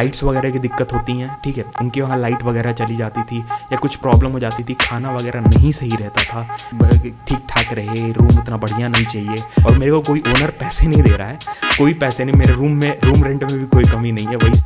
lights वगैरह की दिक्कत होती हैं ठीक है उनके वहाँ लाइट वगैरह चली जाती थी या कुछ प्रॉब्लम हो जाती थी खाना वगैरह नहीं सही रहता था ठीक ठाक रहे रूम उतना बढ़िया नहीं चाहिए और मेरे को कोई ओनर पैसे नहीं दे रहा है कोई पैसे नहीं मेरे रूम में रूम रेंट में भी कोई कमी नहीं है वही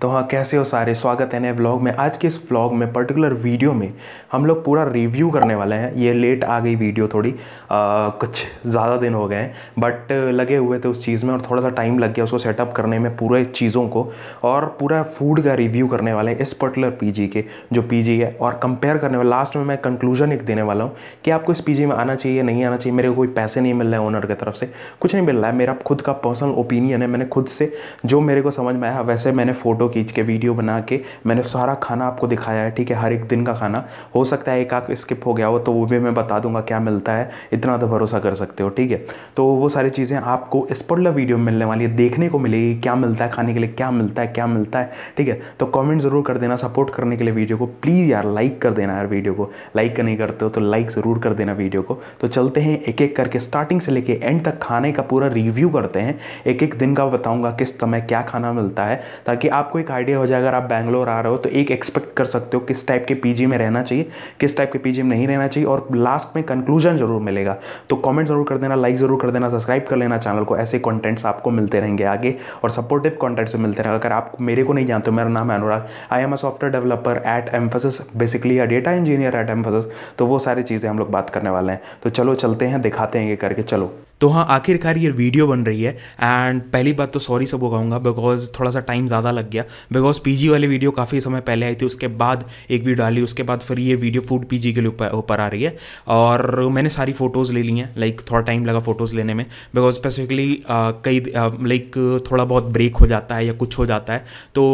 तो हाँ कैसे हो सारे स्वागत है नए व्लॉग में आज के इस व्लॉग में पर्टिकुलर वीडियो में हम लोग पूरा रिव्यू करने वाले हैं ये लेट आ गई वीडियो थोड़ी आ, कुछ ज़्यादा दिन हो गए हैं बट लगे हुए थे उस चीज़ में और थोड़ा सा टाइम लग गया उसको सेटअप करने में पूरे चीज़ों को और पूरा फूड का रिव्यू करने वाले हैं इस पर्टिकुलर पी के जो पी है और कंपेयर करने वाले लास्ट में मैं कंक्लूजन एक देने वाला हूँ कि आपको इस पी में आना चाहिए नहीं आना चाहिए मेरे को कोई पैसे नहीं मिल रहे हैं ओनर की तरफ से कुछ नहीं मिल रहा है मेरा खुद का पर्सनल ओपिनियन है मैंने खुद से जो मेरे को समझ में आया वैसे मैंने फ़ोटो फ़ोटो खींच के वीडियो बना के मैंने सारा खाना आपको दिखाया है ठीक है हर एक दिन का खाना हो सकता है एक आख स्किप हो गया हो तो वो भी मैं बता दूंगा क्या मिलता है इतना तो भरोसा कर सकते हो ठीक है तो वो सारी चीज़ें आपको स्पॉटला वीडियो में मिलने वाली है देखने को मिलेगी क्या मिलता है खाने के लिए क्या मिलता है क्या मिलता है ठीक है तो कॉमेंट ज़रूर कर देना सपोर्ट करने के लिए वीडियो को प्लीज़ यार लाइक कर देना यार वीडियो को लाइक नहीं करते हो तो लाइक ज़रूर कर देना वीडियो को तो चलते हैं एक एक करके स्टार्टिंग से लेके एंड तक खाने का पूरा रिव्यू करते हैं एक एक दिन का बताऊंगा किस समय क्या खाना मिलता है ताकि आपको आपको एक आइडिया हो जाए अगर आप बैंगलोर आ रहे हो तो एक एक्सपेक्ट कर सकते हो किस टाइप के पीजी में रहना चाहिए किस टाइप के पीजी में नहीं रहना चाहिए और लास्ट में कंक्लूजन जरूर मिलेगा तो कमेंट जरूर कर देना लाइक जरूर कर देना सब्सक्राइब कर लेना चैनल को ऐसे कॉन्टेंट्स आपको मिलते रहेंगे आगे और सपोर्टिव कॉन्टेंट्स मिलते रहेंगे अगर आप मेरे को नहीं जानते मेरा नाम है Anurag I am a software developer at Mphasis basically या डेटा इंजीनियर एट एम्फोसिस तो वो सारी चीज़ें हम लोग बात करने वाले हैं तो चलो चलते हैं दिखाते हैं ये करके चलो तो हाँ आखिरकार ये वीडियो बन रही है एंड पहली बात तो सॉरी सबको कहूँगा बिकॉज थोड़ा सा टाइम ज़्यादा लग गया बिकॉज पीजी वाली वीडियो काफ़ी समय पहले आई थी उसके बाद एक भी डाली उसके बाद फिर ये वीडियो फूड पीजी के लिए ऊपर आ रही है और मैंने सारी फ़ोटोज़ ले ली हैं लाइक थोड़ा टाइम लगा फ़ोटोज़ लेने में बिकॉज स्पेसिफिकली कई लाइक थोड़ा बहुत ब्रेक हो जाता है या कुछ हो जाता है तो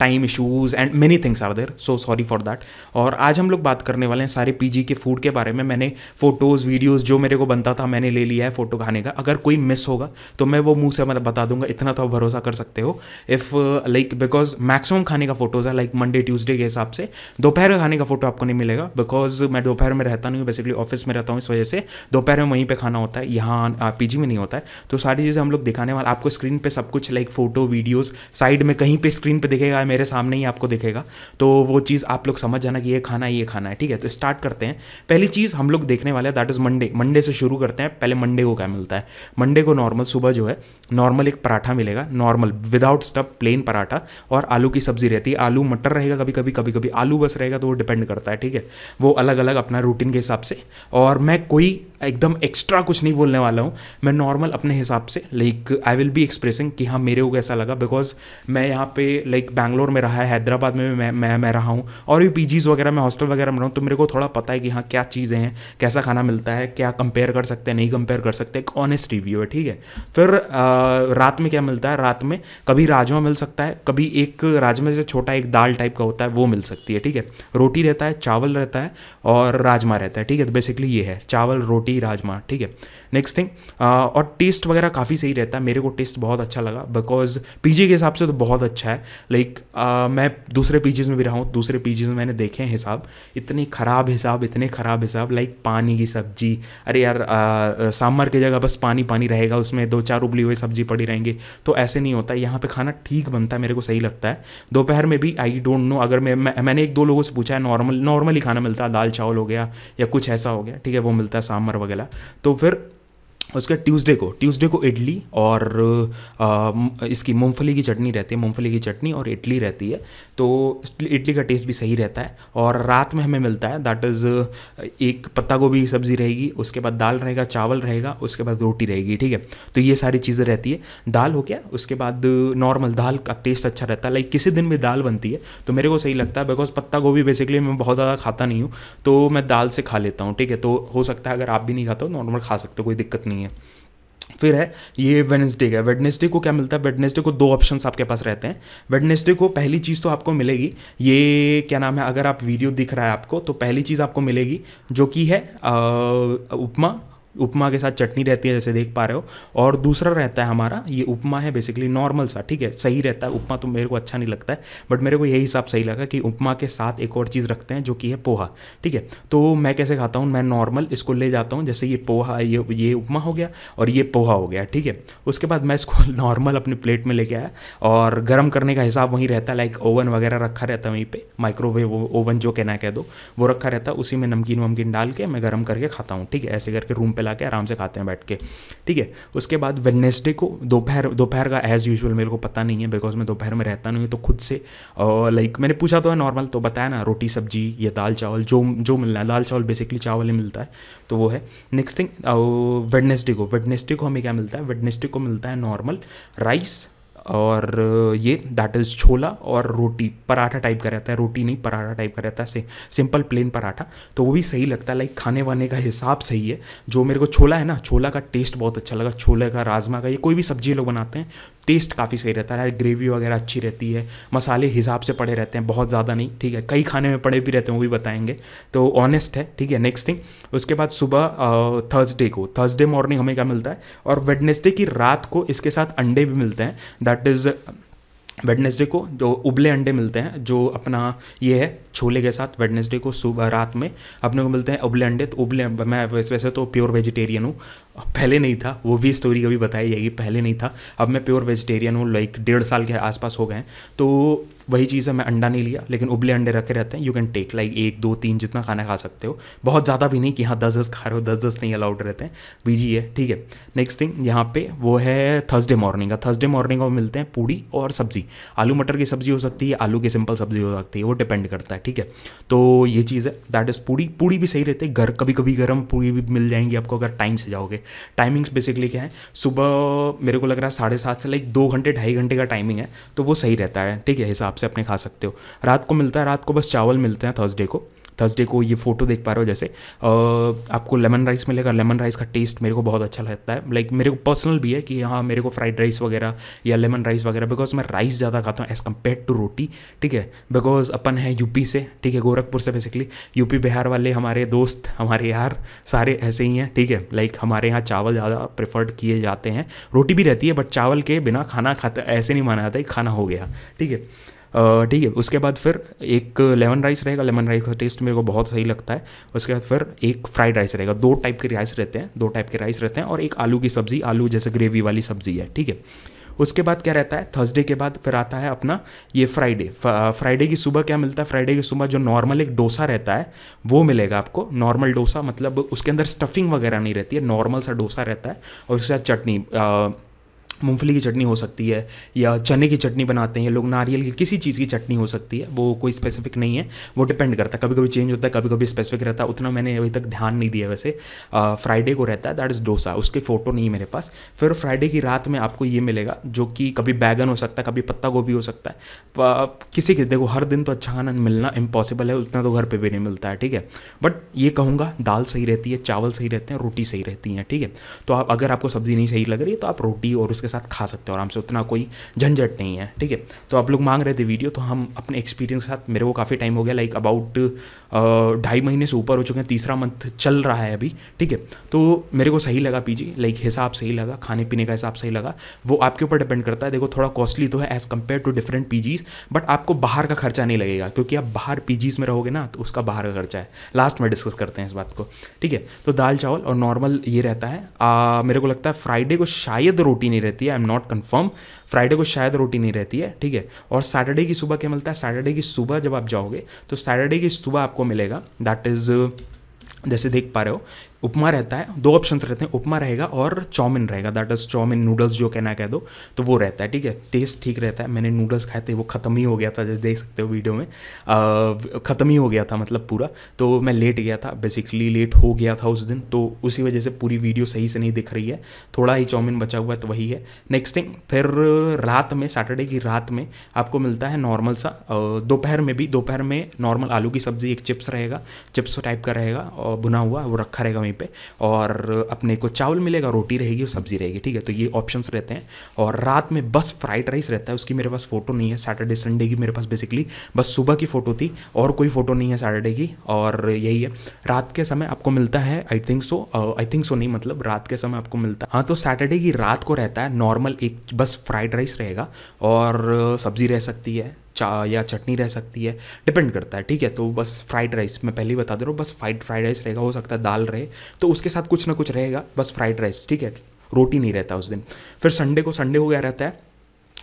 time issues and many things are there so sorry for that और आज हम लोग बात करने वाले हैं सारे पीजी के फूड के बारे में मैंने फ़ोटोज़ वीडियोज़ जो मेरे को बनता था मैंने ले लिया है फ़ोटो खाने का अगर कोई मिस होगा तो मैं वो मुंह से मतलब बता दूंगा इतना तो आप भरोसा कर सकते हो इफ़ लाइक बिकॉज मैक्सिमम खाने का फोटोज़ है लाइक मंडे ट्यूसडे के हिसाब से दोपहर का खाने का फोटो आपको नहीं मिलेगा बिकॉज मैं दोपहर में रहता नहीं हूँ बेसिकली ऑफिस में रहता हूँ इस वजह से दोपहर में वहीं पर खाना होता है यहाँ पी में नहीं होता है तो सारी चीज़ें हम लोग दिखाने वाले आपको स्क्रीन पर सब कुछ लाइक फोटो वीडियोज़ साइड में कहीं पर स्क्रीन पर दिखेगा मेरे सामने ही आपको दिखेगा तो वो चीज़ आप लोग समझ जाना कि ये खाना है ये खाना है ठीक है तो स्टार्ट करते हैं पहली चीज़ हम लोग देखने वाले हैं दैट इज़ मंडे मंडे से शुरू करते हैं पहले मंडे को क्या मिलता है मंडे को नॉर्मल सुबह जो है नॉर्मल एक पराठा मिलेगा normal without stuff plain paratha और आलू की सब्ज़ी रहती है आलू मटर रहेगा कभी कभी कभी कभी आलू बस रहेगा तो वो डिपेंड करता है ठीक है वो अलग अलग अपना रूटीन के हिसाब से और मैं कोई एकदम एक्स्ट्रा कुछ नहीं बोलने वाला हूँ मैं नॉर्मल अपने हिसाब से like I will be expressing कि हाँ मेरे को कैसा लगा बिकॉज मैं यहाँ पे लाइक बैंगलोर में रहा है हैदराबाद में मैं मैं मैं रहा हूँ और भी पी वगैरह में हॉस्टल वगैरह में रहा हूँ तो मेरे को थोड़ा पता है कि हाँ क्या चीज़ें हैं कैसा खाना मिलता है क्या कंपेयर कर सकते हैं नहीं कंपेयर कर सकते एक ऑनेस्ट रिव्यू है ठीक है फिर आ, रात में क्या मिलता है रात में कभी राजमा मिल सकता है कभी भी एक राजमा जैसे छोटा एक दाल टाइप का होता है वो मिल सकती है ठीक है रोटी रहता है चावल रहता है और राजमा रहता है ठीक है तो बेसिकली ये है चावल रोटी राजमा ठीक है नेक्स्ट थिंग uh, और टेस्ट वगैरह काफ़ी सही रहता है मेरे को टेस्ट बहुत अच्छा लगा बिकॉज पीजी के हिसाब से तो बहुत अच्छा है लाइक like, uh, मैं दूसरे पीजीज में भी रहा हूँ दूसरे पीजीज में मैंने देखे हैं हिसाब इतने ख़राब हिसाब इतने ख़राब हिसाब लाइक पानी की सब्जी अरे यार आ, uh, सांभर की जगह बस पानी पानी रहेगा उसमें दो चार उबली हुई सब्जी पड़ी रहेंगी तो ऐसे नहीं होता यहाँ पर खाना ठीक बनता है मेरे को सही लगता है दोपहर में भी आई डोंट नो अगर मैं मैंने एक दो लोगों से पूछा है नॉर्मल नॉर्मली खाना मिलता है दाल चावल हो गया या कुछ ऐसा हो गया ठीक है वो मिलता है सांभर वगैरह तो फिर उसके बाद ट्यूसडे को ट्यूसडे को इडली और आ, इसकी मूंगफली की चटनी रहती है मूंगफली की चटनी और इडली रहती है तो इडली का टेस्ट भी सही रहता है और रात में हमें मिलता है दैट इज़ एक पत्ता गोभी की सब्ज़ी रहेगी उसके बाद दाल रहेगा चावल रहेगा उसके बाद रोटी रहेगी ठीक है तो ये सारी चीज़ें रहती है दाल हो गया उसके बाद नॉर्मल दाल का टेस्ट अच्छा रहता है लाइक किसी दिन भी दाल बनती है तो मेरे को सही लगता है बिकॉज पत्ता गोभी बेसिकली मैं बहुत ज़्यादा खाता नहीं हूँ तो मैं दाल से खा लेता हूँ ठीक है तो हो सकता है अगर आप भी नहीं खाते हो नॉर्मल खा सकते हो कोई दिक्कत नहीं नहीं है फिर है ये वेडनेसडे का वेडनेसडे को क्या मिलता है वेडनेसडे को दो ऑप्शंस आपके पास रहते हैं वेडनेसडे को पहली चीज़ तो आपको मिलेगी ये क्या नाम है अगर आप वीडियो दिख रहा है आपको तो पहली चीज़ आपको मिलेगी जो कि है आ, उपमा उपमा के साथ चटनी रहती है जैसे देख पा रहे हो और दूसरा रहता है हमारा ये उपमा है बेसिकली नॉर्मल सा ठीक है सही रहता है उपमा तो मेरे को अच्छा नहीं लगता है बट मेरे को यही हिसाब सही लगा कि उपमा के साथ एक और चीज़ रखते हैं जो कि है पोहा ठीक है तो मैं कैसे खाता हूँ मैं नॉर्मल इसको ले जाता हूँ जैसे ये पोहा ये ये उपमा हो गया और ये पोहा हो गया ठीक है उसके बाद मैं इसको नॉर्मल अपने प्लेट में लेके आया और गर्म करने का हिसाब वहीं रहता है लाइक ओवन वगैरह रखा रहता है वहीं पर माइक्रोवेव ओवन जो कहना कह दो वो रखा रहता है उसी में नमकीन वमकीन डाल के मैं गर्म करके खाता हूँ ठीक है ऐसे करके रूम पर चला के आराम से खाते हैं बैठ के ठीक है उसके बाद वेडनेसडे को दोपहर दोपहर का एज़ यूजल मेरे को पता नहीं है बिकॉज मैं दोपहर में रहता नहीं हूँ तो खुद से लाइक मैंने पूछा तो है नॉर्मल तो बताया ना रोटी सब्जी या दाल चावल जो जो मिलना है दाल चावल बेसिकली चावल ही मिलता है तो वो है नेक्स्ट थिंग वेडनेसडे को वेडनेसडे को हमें क्या मिलता है वेडनेसडे को मिलता है नॉर्मल राइस और ये दैट इज़ छोला और रोटी पराठा टाइप का रहता है रोटी नहीं पराठा टाइप का रहता है से, सिंपल प्लेन पराठा तो वो भी सही लगता है लाइक खाने वाने का हिसाब सही है जो मेरे को छोला है ना छोला का टेस्ट बहुत अच्छा लगा छोले का राजमा का ये कोई भी सब्जी लोग बनाते हैं टेस्ट काफ़ी सही रहता है ग्रेवी वगैरह अच्छी रहती है मसाले हिसाब से पड़े रहते हैं बहुत ज़्यादा नहीं ठीक है कई खाने में पड़े भी रहते हैं वो भी बताएंगे तो ऑनेस्ट है ठीक है नेक्स्ट थिंग उसके बाद सुबह थर्सडे को थर्सडे मॉर्निंग हमें क्या मिलता है और वेडनेसडे की रात को इसके साथ अंडे भी मिलते हैं दैट दैट इज़ वेडनेसडे को जो उबले अंडे मिलते हैं जो अपना ये है छोले के साथ वेडनेसडे को सुबह रात में अपने को मिलते हैं उबले अंडे तो उबले मैं वैसे तो प्योर वेजिटेरियन हूँ पहले नहीं था वो भी स्टोरी कभी बताई जाएगी पहले नहीं था अब मैं प्योर वेजिटेरियन हूँ लाइक डेढ़ साल के आसपास हो गए हैं तो वही चीज़ है मैं अंडा नहीं लिया लेकिन उबले अंडे रखे रहते हैं यू कैन टेक लाइक एक दो तीन जितना खाना खा सकते हो बहुत ज़्यादा भी नहीं कि हाँ दस दस खा रहे हो दस दस नहीं अलाउड रहते हैं बीजी है ठीक है नेक्स्ट थिंग यहाँ पे वो है थर्सडे मॉर्निंग का थर्सडे मॉर्निंग में मिलते हैं पूड़ी और सब्ज़ी आलू मटर की सब्ज़ी हो सकती है आलू की सिंपल सब्ज़ी हो सकती है वो डिपेंड करता है ठीक है तो ये चीज़ है दैट इज़ पूड़ी पूड़ी भी सही रहती है घर कभी कभी गर्म पूड़ी भी मिल जाएंगी आपको अगर टाइम से जाओगे टाइमिंग्स बेसिकली क्या है सुबह मेरे को लग रहा है साढ़े सात से लाइक दो घंटे ढाई घंटे का टाइमिंग है तो वो सही रहता है ठीक है हिसाब से अपने खा सकते हो रात को मिलता है रात को बस चावल मिलते हैं थर्सडे को थर्सडे को ये फोटो देख पा रहे हो जैसे आपको लेमन राइस मिलेगा लेमन राइस का टेस्ट मेरे को बहुत अच्छा लगता है लाइक मेरे को पर्सनल भी है कि हाँ मेरे को फ्राइड राइस वगैरह या लेमन राइस वगैरह बिकॉज मैं राइस ज़्यादा खाता हूँ एज़ कम्पेयर टू रोटी ठीक है बिकॉज अपन है यूपी से ठीक है गोरखपुर से बेसिकली यूपी बिहार वाले हमारे दोस्त हमारे यार सारे ऐसे ही हैं ठीक है लाइक हमारे यहाँ चावल ज़्यादा प्रेफर्ड किए जाते हैं रोटी भी रहती है बट चावल के बिना खाना खाते ऐसे नहीं माना जाता है खाना हो गया ठीक है ठीक है उसके बाद फिर एक लेमन राइस रहेगा लेमन राइस का टेस्ट मेरे को बहुत सही लगता है उसके बाद फिर एक फ्राइड राइस रहेगा दो टाइप के राइस रहते हैं दो टाइप के राइस रहते हैं और एक आलू की सब्ज़ी आलू जैसे ग्रेवी वाली सब्ज़ी है ठीक है उसके बाद क्या रहता है थर्सडे के बाद फिर आता है अपना ये फ्राइडे फ्राइडे की सुबह क्या मिलता है फ्राइडे की सुबह जो नॉर्मल एक डोसा रहता है वो मिलेगा आपको नॉर्मल डोसा मतलब उसके अंदर स्टफिंग वगैरह नहीं रहती है नॉर्मल सा डोसा रहता है और उसके साथ चटनी मूँगफली की चटनी हो सकती है या चने की चटनी बनाते हैं लोग नारियल की किसी चीज़ की चटनी हो सकती है वो कोई स्पेसिफिक नहीं है वो डिपेंड करता है कभी कभी चेंज होता है कभी कभी स्पेसिफिक रहता है उतना मैंने अभी तक ध्यान नहीं दिया वैसे फ्राइडे को रहता है दैट इज़ डोसा उसके फ़ोटो नहीं मेरे पास फिर फ्राइडे की रात में आपको ये मिलेगा जो कि कभी बैगन हो सकता है कभी पत्ता गोभी हो सकता है किसी किसी देखो हर दिन तो अच्छा खाना मिलना इम्पॉसिबल है उतना तो घर पर भी नहीं मिलता है ठीक है बट ये कहूँगा दाल सही रहती है चावल सही रहते हैं रोटी सही रहती हैं ठीक है तो आप अगर आपको सब्ज़ी नहीं सही लग रही है तो आप रोटी और उसके के साथ खा सकते हो आराम से उतना कोई झंझट नहीं है ठीक है तो आप लोग मांग रहे थे वीडियो तो हम अपने एक्सपीरियंस के साथ मेरे को काफ़ी टाइम हो गया लाइक अबाउट ढाई महीने से ऊपर हो चुके हैं तीसरा मंथ चल रहा है अभी ठीक है तो मेरे को सही लगा पीजी लाइक हिसाब सही लगा खाने पीने का हिसाब सही लगा वो आपके ऊपर डिपेंड करता है देखो थोड़ा कॉस्टली तो है as compare to different PGs but आपको बाहर का खर्चा नहीं लगेगा क्योंकि आप बाहर पीजीज में रहोगे ना तो उसका बाहर का खर्चा है लास्ट में डिस्कस करते हैं इस बात को ठीक है तो दाल चावल और नॉर्मल ये रहता है आ, मेरे को लगता है फ्राइडे को शायद रोटी नहीं रहती रहती है I am not confirm Friday को शायद रोटी नहीं रहती है ठीक है और सैटरडे की सुबह क्या मिलता है सैटरडे की सुबह जब आप जाओगे तो सैटरडे की सुबह आपको मिलेगा दैट इज़ जैसे देख पा रहे हो उपमा रहता है दो ऑप्शन रहते हैं उपमा रहेगा और चाउमिन रहेगा दैट इज चाउमिन नूडल्स जो कहना कह दो तो वो रहता है ठीक है टेस्ट ठीक रहता है मैंने नूडल्स खाए थे वो ख़त्म ही हो गया था जैसे देख सकते हो वीडियो में ख़त्म ही हो गया था मतलब पूरा तो मैं लेट गया था बेसिकली लेट हो गया था उस दिन तो उसी वजह से पूरी वीडियो सही से नहीं दिख रही है थोड़ा ही चाउमिन बचा हुआ है तो वही है नेक्स्ट थिंग फिर रात में सैटरडे की रात में आपको मिलता है नॉर्मल सा दोपहर में भी दोपहर में नॉर्मल आलू की सब्ज़ी एक चिप्स रहेगा चिप्स टाइप का रहेगा और भुना हुआ वो रखा रहेगा वहीं पे और अपने को चावल मिलेगा रोटी रहेगी और सब्ज़ी रहेगी ठीक है तो ये ऑप्शंस रहते हैं और रात में बस फ्राइड राइस रहता है उसकी मेरे पास फ़ोटो नहीं है सैटरडे संडे की मेरे पास बेसिकली बस सुबह की फ़ोटो थी और कोई फ़ोटो नहीं है सैटरडे की और यही है रात के समय आपको मिलता है I think so I think so नहीं मतलब रात के समय आपको मिलता है हाँ तो सैटरडे की रात को रहता है नॉर्मल एक बस फ्राइड राइस रहेगा और सब्ज़ी रह सकती है चा या चटनी रह सकती है डिपेंड करता है ठीक है तो बस फ्राइड राइस मैं पहले ही बता दे रहा हूँ बस फ्राइड फ्राइड राइस रहेगा हो सकता है दाल रहे तो उसके साथ कुछ ना कुछ रहेगा बस फ्राइड राइस ठीक है रोटी नहीं रहता उस दिन फिर संडे को संडे हो गया रहता है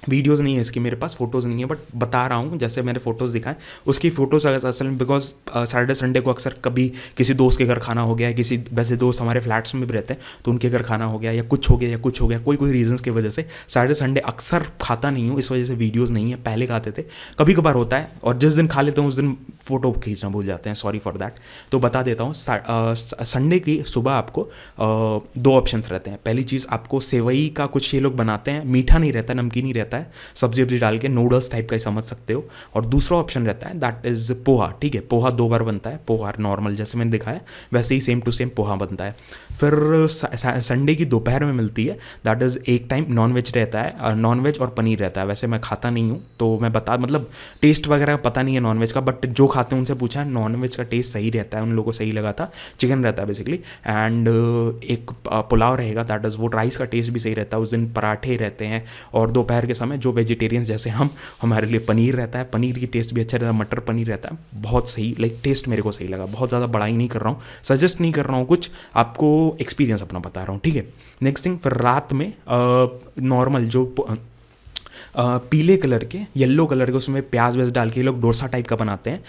वीडियोस नहीं है इसकी मेरे पास फोटोज़ नहीं है बट बता रहा हूँ जैसे मैंने फोटोज़ दिखाएं उसकी फ़ोटोज़ असल में बिकॉज सैटरडे संडे को अक्सर कभी किसी दोस्त के घर खाना हो गया है किसी वैसे दोस्त हमारे फ्लैट्स में भी रहते हैं तो उनके घर खाना हो गया या कुछ हो गया या कुछ हो गया कोई कोई रीज़न्स की वजह से सैटरडे संडे अक्सर खाता नहीं हूँ इस वजह से वीडियोज़ नहीं है पहले खाते थे कभी कभार होता है और जिस दिन खा लेते हैं उस दिन फ़ोटो खींचना भूल जाते हैं सॉरी फॉर दैट तो बता देता हूँ संडे की सुबह आपको दो ऑप्शन रहते हैं पहली चीज़ आपको सेवई का कुछ ये लोग बनाते हैं मीठा नहीं रहता नमकीन ही रहता रहता है सब्जी वब्जी डाल के नूडल्स टाइप का ही समझ सकते हो और दूसरा ऑप्शन रहता है दैट इज़ पोहा ठीक है पोहा दो बार बनता है पोहा नॉर्मल जैसे मैंने दिखाया वैसे ही सेम टू सेम पोहा बनता है फिर संडे की दोपहर में मिलती है दैट इज़ एक टाइम नॉनवेज रहता है नॉनवेज और पनीर रहता है वैसे मैं खाता नहीं हूँ तो मैं बता मतलब टेस्ट वगैरह पता नहीं है नॉनवेज का बट जो खाते हैं उनसे पूछा है नॉनवेज का टेस्ट सही रहता है उन लोगों को सही लगा था चिकन रहता है बेसिकली एंड एक पुलाव रहेगा दैट इज़ वो राइस का टेस्ट भी सही रहता है उस दिन पराठे रहते हैं और दोपहर के समय जो वेजिटेरियंस जैसे हम हमारे लिए पनीर रहता है पनीर की टेस्ट भी अच्छा रहता है मटर पनीर रहता है बहुत सही लाइक टेस्ट मेरे को सही लगा बहुत ज़्यादा बढ़ाई नहीं कर रहा हूँ सजेस्ट नहीं कर रहा हूँ कुछ आपको एक्सपीरियंस अपना बता रहा हूँ ठीक है नेक्स्ट थिंग फिर रात में नॉर्मल जो Uh, पीले कलर के येलो कलर के उसमें प्याज व्याज डाल के लोग डोसा टाइप का बनाते हैं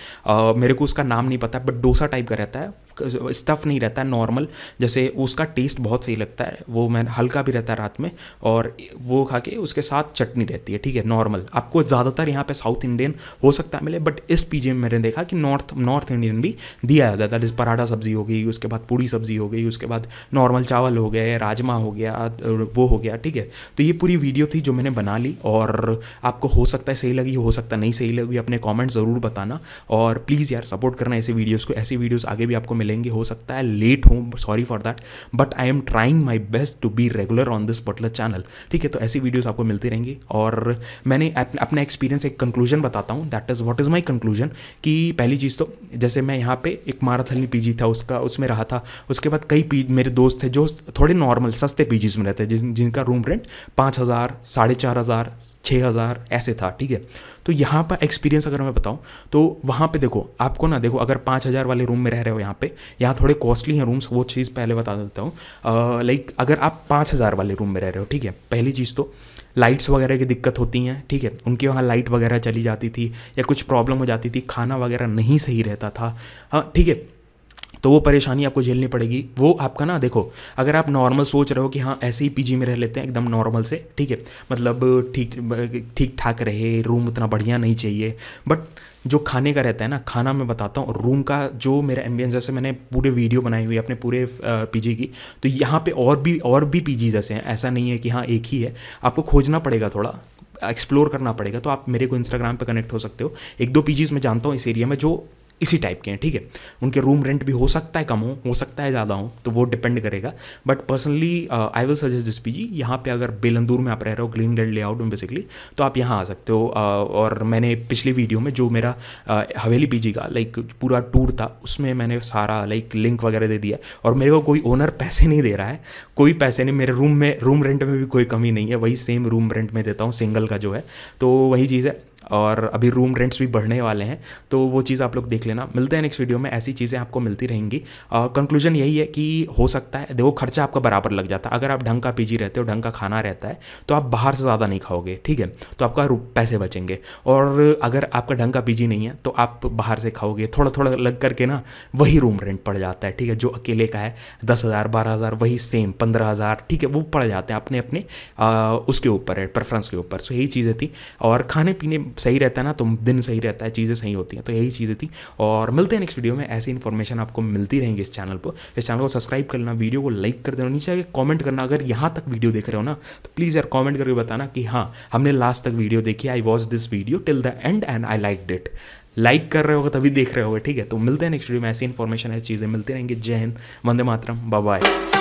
uh, मेरे को उसका नाम नहीं पता बट डोसा टाइप का रहता है स्टफ़ नहीं रहता है नॉर्मल जैसे उसका टेस्ट बहुत सही लगता है वो मैं हल्का भी रहता है रात में और वो खा के उसके साथ चटनी रहती है ठीक है नॉर्मल आपको ज़्यादातर यहाँ पे साउथ इंडियन हो सकता है मिले बट इस पीजे में मैंने देखा कि नॉर्थ नॉर्थ इंडियन भी दिया जाता है जैसे पराठा सब्ज़ी हो गई उसके बाद पूड़ी सब्ज़ी हो गई उसके बाद नॉर्मल चावल हो गए राजमा हो गया वो हो गया ठीक है तो ये पूरी वीडियो थी जो मैंने बना ली और आपको हो सकता है सही लगी हो सकता नहीं सही लगी अपने कॉमेंट ज़रूर बताना और प्लीज़ यार सपोर्ट करना ऐसे वीडियोज़ को ऐसी वीडियोज़ आगे भी आपको मिल मिलेंगे हो सकता है लेट हों sorry for that but I am trying my best to be regular on this particular channel ठीक है तो ऐसी वीडियोज़ आपको मिलती रहेंगी और मैंने अपना एक्सपीरियंस एक कंक्लूजन बताता हूँ that is what is my conclusion कि पहली चीज़ तो जैसे मैं यहाँ पे एक माराथली पीजी था उसका उसमें रहा था उसके बाद कई पी मेरे दोस्त थे जो थोड़े नॉर्मल सस्ते पीजीज में रहते हैं जिन जिनका रूम रेंट पाँच हज़ार साढ़े चार हज़ार छः हज़ार ऐसे था ठीक है तो यहाँ पर एक्सपीरियंस अगर मैं बताऊँ तो वहाँ पे देखो आपको ना देखो अगर पाँच हज़ार वाले रूम में रह रहे हो यहाँ पे यहाँ थोड़े कॉस्टली हैं रूम्स वो चीज़ पहले बता देता हूँ लाइक अगर आप पाँच हज़ार वाले रूम में रह रहे हो ठीक है पहली चीज़ तो लाइट्स वगैरह की दिक्कत होती हैं ठीक है उनके वहाँ लाइट वगैरह चली जाती थी या कुछ प्रॉब्लम हो जाती थी खाना वगैरह नहीं सही रहता था हाँ ठीक है तो वो परेशानी आपको झेलनी पड़ेगी वो आपका ना देखो अगर आप नॉर्मल सोच रहे हो कि हाँ ऐसे ही पीजी में रह लेते हैं एकदम नॉर्मल से ठीक है मतलब ठीक ठीक ठाक रहे रूम उतना बढ़िया नहीं चाहिए बट जो खाने का रहता है ना खाना मैं बताता हूँ रूम का जो मेरा एम्बियंस जैसे मैंने पूरे वीडियो बनाई हुई है अपने पूरे पीजी की तो यहाँ पे और भी और भी पीजी जैसे हैं ऐसा नहीं है कि हाँ एक ही है आपको खोजना पड़ेगा थोड़ा एक्सप्लोर करना पड़ेगा तो आप मेरे को इंस्टाग्राम पे कनेक्ट हो सकते हो एक दो पीजीज मैं जानता हूँ इस एरिया में जो इसी टाइप के हैं ठीक है उनके रूम रेंट भी हो सकता है कम हो हो सकता है ज़्यादा हो तो वो डिपेंड करेगा but personally I will suggest this P G यहाँ पर अगर बेलंदूर में आप रह रहे हो ग्रीन लैंड लेआउट में बेसिकली तो आप यहाँ आ सकते हो uh, और मैंने पिछली वीडियो में जो मेरा uh, हवेली पी का लाइक पूरा टूर था उसमें मैंने सारा लाइक लिंक वगैरह दे दिया और मेरे को कोई ओनर पैसे नहीं दे रहा है कोई पैसे नहीं मेरे रूम में रूम रेंट में भी कोई कमी नहीं है वही सेम रूम रेंट में देता हूँ सिंगल का जो है तो वही चीज़ है और अभी रूम रेंट्स भी बढ़ने वाले हैं तो वो चीज़ आप लोग देख लेना मिलते हैं नेक्स्ट वीडियो में ऐसी चीज़ें आपको मिलती रहेंगी कंक्लूजन यही है कि हो सकता है देखो खर्चा आपका बराबर लग जाता है अगर आप ढंग का पीजी रहते हो ढंग का खाना रहता है तो आप बाहर से ज़्यादा नहीं खाओगे ठीक है तो आपका पैसे बचेंगे और अगर आपका ढंग का पीजी नहीं है तो आप बाहर से खाओगे थोड़ा थोड़ा लग करके ना वही रूम रेंट पड़ जाता है ठीक है जो अकेले का है दस हज़ार बारह हज़ार वही सेम पंद्रह हज़ार ठीक है वो पड़ जाते हैं अपने अपने आ, उसके ऊपर है प्रेफरेंस के ऊपर सो यही चीज़ें थी और खाने पीने सही रहता है ना तो दिन सही रहता है चीज़ें सही होती हैं तो यही चीज़ें थी और मिलते हैं नेक्स्ट वीडियो में ऐसी इन्फॉर्मेशन आपको मिलती रहेंगी इस चैनल पर इस चैनल को सब्सक्राइब करना वीडियो को लाइक कर देना नीचे आगे कॉमेंट करना अगर यहाँ तक वीडियो देख रहे हो ना तो प्लीज़ यार कॉमेंट करके बताना कि हाँ हमने लास्ट तक वीडियो देखी I watch this video till the end and I liked it like कर रहे होगा तभी देख रहे हो ठीक है तो मिलते हैं नेक्स्ट वीडियो में ऐसी इन्फॉर्मेशन ऐसी चीज़ें मिलती रहेंगी जय हिंद वंदे मातरम बाय